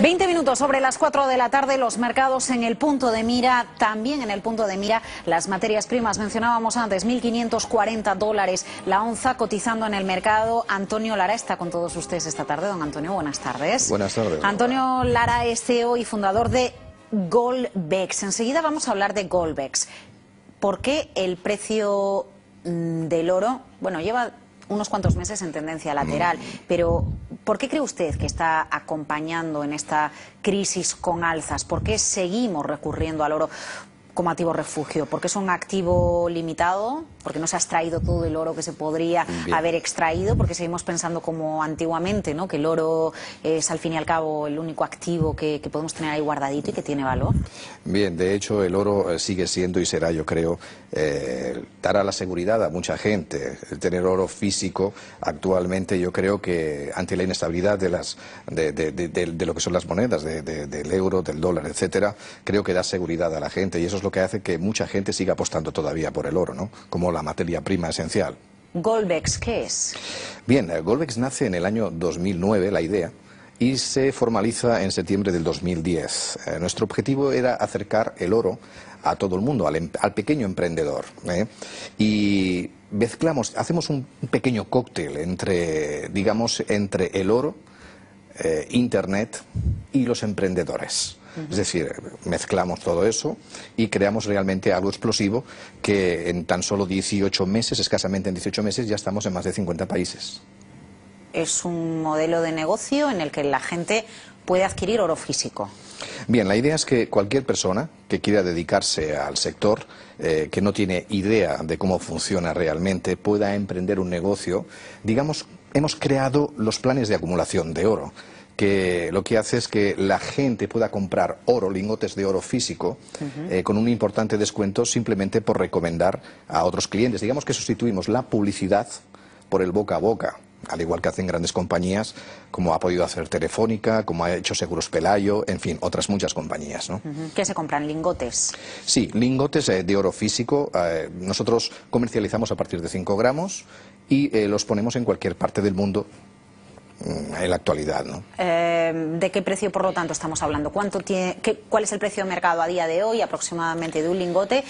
20 minutos sobre las 4 de la tarde, los mercados en el punto de mira, también en el punto de mira las materias primas. Mencionábamos antes, 1.540 dólares la onza cotizando en el mercado. Antonio Lara está con todos ustedes esta tarde. Don Antonio, buenas tardes. Buenas tardes. Antonio Lara es CEO y fundador de Golbex. Enseguida vamos a hablar de Golbex. ¿Por qué el precio mm, del oro, bueno, lleva unos cuantos meses en tendencia lateral. Pero, ¿por qué cree usted que está acompañando en esta crisis con alzas? ¿Por qué seguimos recurriendo al oro? como activo refugio? ¿Por qué es un activo limitado? ¿Porque no se ha extraído todo el oro que se podría haber extraído? Porque seguimos pensando como antiguamente, ¿no? Que el oro es al fin y al cabo el único activo que, podemos tener ahí guardadito y que tiene valor. Bien, de hecho el oro eh, sigue siendo y será, yo creo, el eh, dará la seguridad a mucha gente. El tener oro físico actualmente yo creo que ante la inestabilidad de, las, de, de, lo que son las monedas, del euro, del dólar, etcétera, creo que da seguridad a la gente y eso es lo que hace que mucha gente siga apostando todavía por el oro, ¿no? como la materia prima esencial. Golbex, ¿qué es? Bien, eh, Golbex nace en el año 2009, la idea, y se formaliza en septiembre del 2010. Eh, nuestro objetivo era acercar el oro a todo el mundo, al, em, pequeño emprendedor. ¿eh? Y mezclamos, hacemos un pequeño cóctel entre, digamos, entre el oro, eh, Internet y los emprendedores. Es decir, mezclamos todo eso y creamos realmente algo explosivo que en tan solo 18 meses, escasamente en 18 meses, ya estamos en más de 50 países es un modelo de negocio en el que la gente puede adquirir oro físico. Bien, la idea es que cualquier persona que quiera dedicarse al sector, eh, que no tiene idea de cómo funciona realmente, pueda emprender un negocio. Digamos, hemos creado los planes de acumulación de oro, que lo que hace es que la gente pueda comprar oro, lingotes de oro físico, eh, con un importante descuento simplemente por recomendar a otros clientes. Digamos que sustituimos la publicidad por el boca a boca al igual que hacen grandes compañías, como ha podido hacer Telefónica, como ha hecho Seguros Pelayo, en fin, otras muchas compañías. ¿no? ¿Qué se compran? ¿Lingotes? Sí, lingotes eh, de oro físico. Eh, nosotros comercializamos a partir de 5 gramos y eh, los ponemos en cualquier parte del mundo mm, en la actualidad. ¿no? Em, ¿De qué precio, por lo tanto, estamos hablando? ¿Cuánto tiene, ¿Cuál es el precio de mercado a día de hoy aproximadamente de un lingote?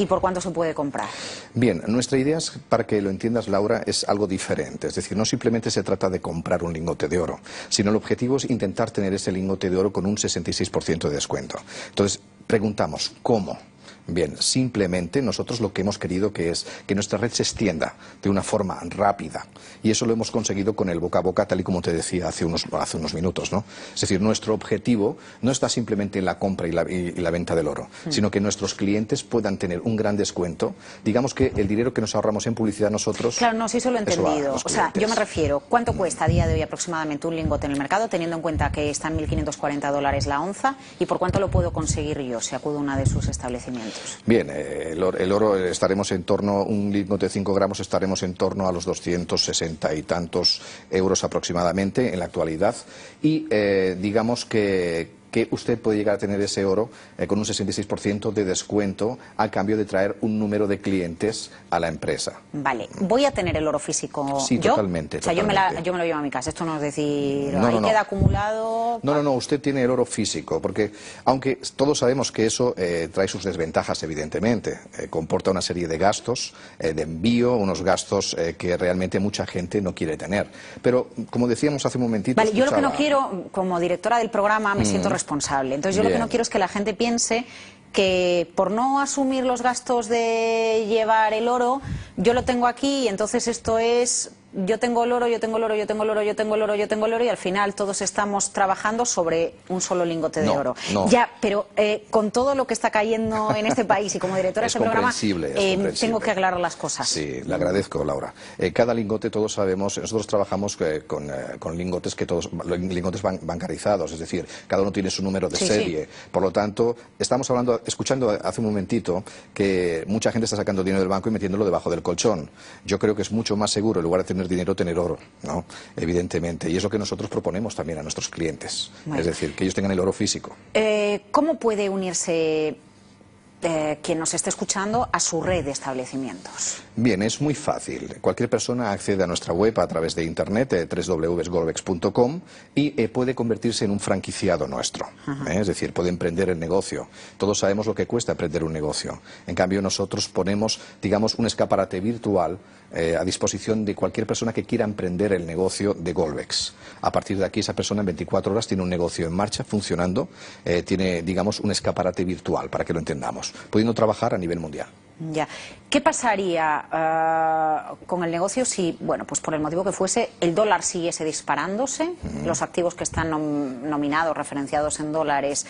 y por cuánto se puede comprar? Bien, nuestra idea es, para que lo entiendas Laura, es algo diferente. Es decir, no simplemente se trata de comprar un lingote de oro, sino el objetivo es intentar tener ese lingote de oro con un 66% de descuento. Entonces, preguntamos, ¿cómo? Bien, simplemente nosotros lo que hemos querido que es que nuestra red se extienda de una forma rápida y eso lo hemos conseguido con el boca a boca, tal y como te decía hace unos, unos minutos. ¿no? Es decir, nuestro objetivo no está simplemente en la compra y la, venta del oro, mm. sino que nuestros clientes puedan tener un gran descuento. Digamos que el dinero que nos ahorramos en publicidad nosotros... Claro, no, sí, eso lo he entendido. O sea, yo me refiero, ¿cuánto mm. cuesta a día de hoy aproximadamente un lingote en el mercado, teniendo en cuenta que está en 1.540 dólares la onza? ¿Y por cuánto lo puedo conseguir yo si acudo a una de sus establecimientos? Bien, eh, el, oro, eh, estaremos en torno, un litro de cinco gramos estaremos en torno a los 260 y tantos euros aproximadamente en la actualidad. Y eh, digamos que que usted puede llegar a tener ese oro eh, con un 66% de descuento a cambio de traer un número de clientes a la empresa. Vale, voy a tener el oro físico. Sí, totalmente. O sea, Yo, me lo llevo a mi casa. Esto no es decir, no, queda acumulado. No, no, no, usted tiene el oro físico, porque aunque todos sabemos que eso eh, trae sus desventajas, evidentemente, eh, comporta una serie de gastos de envío, unos gastos que realmente mucha gente no quiere tener. Pero, como decíamos hace un momentito. Vale, yo lo que no quiero, como directora del programa, me siento entonces yo lo que no quiero es que la gente piense que por no asumir los gastos de llevar el oro, yo lo tengo aquí y entonces esto es yo tengo el oro, yo tengo el oro, yo tengo el oro, yo tengo el oro, yo tengo el oro, y al final todos estamos trabajando sobre un solo lingote de oro. Ya, pero eh, con todo lo que está cayendo en este país y como directora de este programa, eh, tengo que aclarar las cosas. Sí, le agradezco, Laura. Eh, cada lingote, todos sabemos, nosotros trabajamos con, lingotes que todos, lingotes bancarizados, es decir, cada uno tiene su número de serie. Por lo tanto, estamos hablando, escuchando hace un momentito que mucha gente está sacando dinero del banco y metiéndolo debajo del colchón. Yo creo que es mucho más seguro, en lugar de tener tener dinero, tener oro, ¿no? Evidentemente. Y es lo que nosotros proponemos también a nuestros clientes. Es decir, que ellos tengan el oro físico. Eh, ¿Cómo puede unirse eh, quien nos esté escuchando a su red de establecimientos? Bien, es muy fácil. Cualquier persona accede a nuestra web a través de internet, eh, y eh, puede convertirse en un franquiciado nuestro. ¿eh? Es decir, puede emprender el negocio. Todos sabemos lo que cuesta emprender un negocio. En cambio, nosotros ponemos, digamos, un escaparate virtual eh, a disposición de cualquier persona que quiera emprender el negocio de Golbex. A partir de aquí, esa persona en 24 horas tiene un negocio en marcha, funcionando, tiene, digamos, un escaparate virtual, para que lo entendamos pudiendo trabajar a nivel mundial. Ya. ¿Qué pasaría eh, con el negocio si, bueno, pues por el motivo que fuese, el dólar siguiese disparándose? Los activos que están nominados, referenciados en dólares,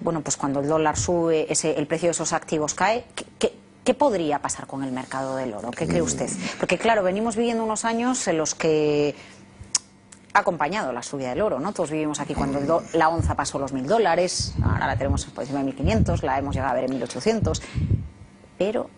bueno, pues cuando el dólar sube, el precio de esos activos cae. ¿Qué, podría pasar con el mercado del oro? ¿Qué cree mm. usted? Porque, claro, venimos viviendo unos años en los que acompañado la subida del oro, ¿no? Todos vivimos aquí cuando la onza pasó los mil dólares, ahora la tenemos por encima de 1.500, la hemos llegado a ver en 1.800, pero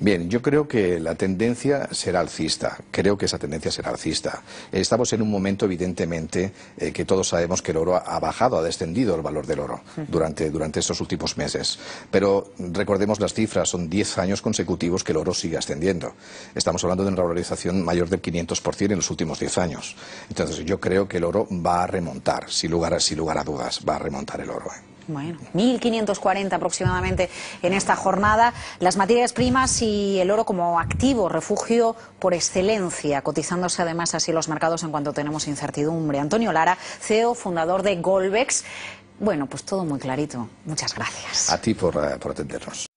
Bien, yo creo que la tendencia será alcista, creo que esa tendencia será alcista. Estamos en un momento, evidentemente, eh, que todos sabemos que el oro ha bajado, ha descendido el valor del oro durante, estos últimos meses. Pero recordemos las cifras, son 10 años consecutivos que el oro sigue ascendiendo. Estamos hablando de una valorización mayor del 500% en los últimos 10 años. Entonces, yo creo que el oro va a remontar, sin lugar, sin lugar a dudas, va a remontar el oro. ¿eh? Bueno, 1.540 aproximadamente en esta jornada. Las materias primas y el oro como activo, refugio por excelencia, cotizándose además así los mercados en cuanto tenemos incertidumbre. Antonio Lara, CEO, fundador de Golbex. Bueno, pues todo muy clarito. Muchas gracias. A ti por, eh, por atendernos.